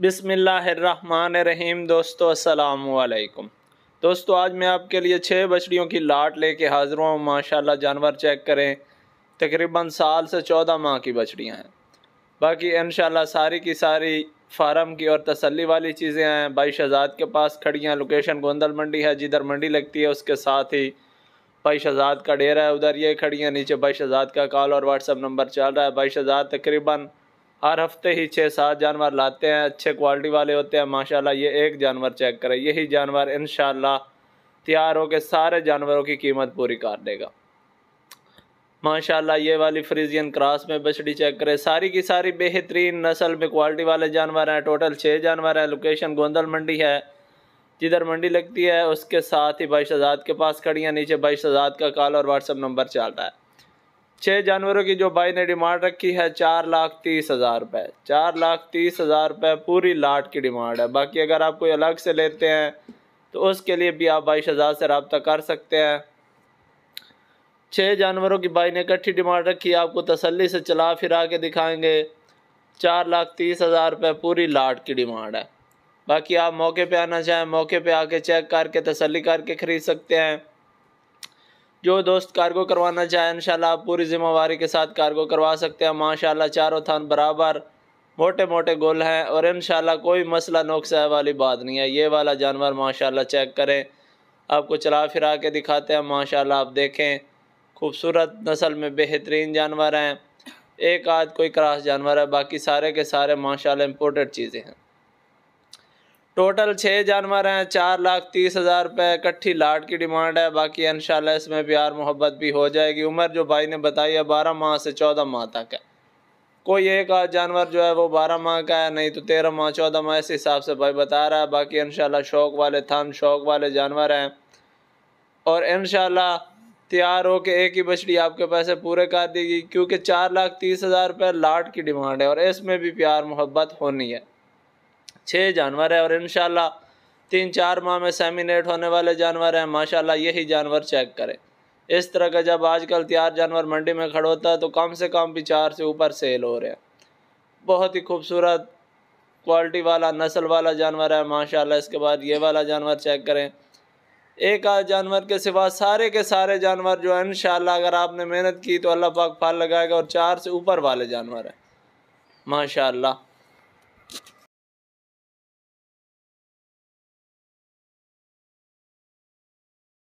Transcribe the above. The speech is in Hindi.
बिसमीम् दोस्तों असलकुम दोस्तों आज मैं आपके लिए छः बछड़ियों की लाट लेके हाज़िर हूँ माशाल्लाह जानवर चेक करें तकरीबन साल से चौदह माह की बछड़ियाँ हैं बाकी इन सारी की सारी फार्म की और तसल्ली वाली चीज़ें हैं भाई शहजाद के पास खड़ी हैं लोकेशन गोंदल मंडी है जिधर मंडी लगती है उसके साथ ही भाई शहजाद का डेरा है उधर ये खड़ी हैं नीचे भाई शहजाद का कॉल और व्हाट्सअप नंबर चल रहा है भाई शहजाद तकरीबन हर हफ्ते ही छः सात जानवर लाते हैं अच्छे क्वालिटी वाले होते हैं माशाल्लाह ये एक जानवर चेक करें यही जानवर इन तैयार होकर सारे जानवरों की कीमत पूरी कर देगा माशाल्लाह ये वाली फ्रीजियन क्रॉस में बछड़ी चेक करें सारी की सारी बेहतरीन नस्ल में क्वालिटी वाले जानवर हैं टोटल छः जानवर हैं लोकेशन गोंदल मंडी है जिधर मंडी लगती है उसके साथ ही भाई के पास खड़ी नीचे भाई का कॉल और व्हाट्सअप नंबर चल रहा है छः जानवरों की जो भाई ने डिमांड रखी है चार लाख तीस हज़ार रुपये चार लाख तीस हज़ार रुपये पूरी लाट की डिमांड है बाकी अगर आप कोई अलग से लेते हैं तो उसके लिए भी आप बाईस हज़ार से रबता कर सकते हैं छः जानवरों की भाई ने इकट्ठी डिमांड रखी है आपको तसल्ली से चला फिरा के दिखाएंगे चार लाख तीस हज़ार रुपये पूरी लाट की डिमांड है बाकी आप मौके पे आना चाहें मौके पे आके चेक करके तसल्ली करके ख़रीद सकते हैं जो दोस्त कार्गो करवाना चाहे इनशाला आप पूरी जिम्मेवारी के साथ कार्गो करवा सकते हैं माशाल्लाह चारों थान बराबर मोटे मोटे गोल हैं और शाला कोई मसला नुकसा वाली बात नहीं है ये वाला जानवर माशाल्लाह चेक करें आपको चला फिरा के दिखाते हैं माशाल्लाह आप देखें खूबसूरत नस्ल में बेहतरीन जानवर हैं एक आध कोई क्रास जानवर है बाकी सारे के सारे माशाल्लाह इम्पोर्टेड चीज़ें हैं टोटल छः जानवर हैं चार लाख तीस हज़ार रुपये इकट्ठी लाट की डिमांड है बाकी इन इसमें प्यार मोहब्बत भी हो जाएगी उम्र जो भाई ने बताई है बारह माह से चौदह माह तक है कोई एक जानवर जो है वो बारह माह का है नहीं तो तेरह माह चौदह माह इस हिसाब से भाई बता रहा है बाकी इन शौक वाले थन शौक वाले जानवर हैं और इन तैयार हो के एक ही बछड़ी आपके पैसे पूरे कर देगी क्योंकि चार लाख तीस हज़ार रुपये लाट की डिमांड है और इसमें भी प्यार मोहब्बत होनी है छः जानवर है और इन तीन चार माह में सेमिनेट होने वाले जानवर हैं माशाल्लाह यही जानवर चेक करें इस तरह का जब आजकल तैयार जानवर मंडी में खड़ा होता है तो कम से कम भी चार से ऊपर सेल हो रहे हैं बहुत ही खूबसूरत क्वालिटी वाला नस्ल वाला जानवर है माशाल्लाह इसके बाद ये वाला जानवर चेक करें एक आध जानवर के सिवा सारे के सारे जानवर जो है इन अगर आपने मेहनत की तो अल्लाह पाक फल लगाएगा और चार से ऊपर वाले जानवर हैं माशाला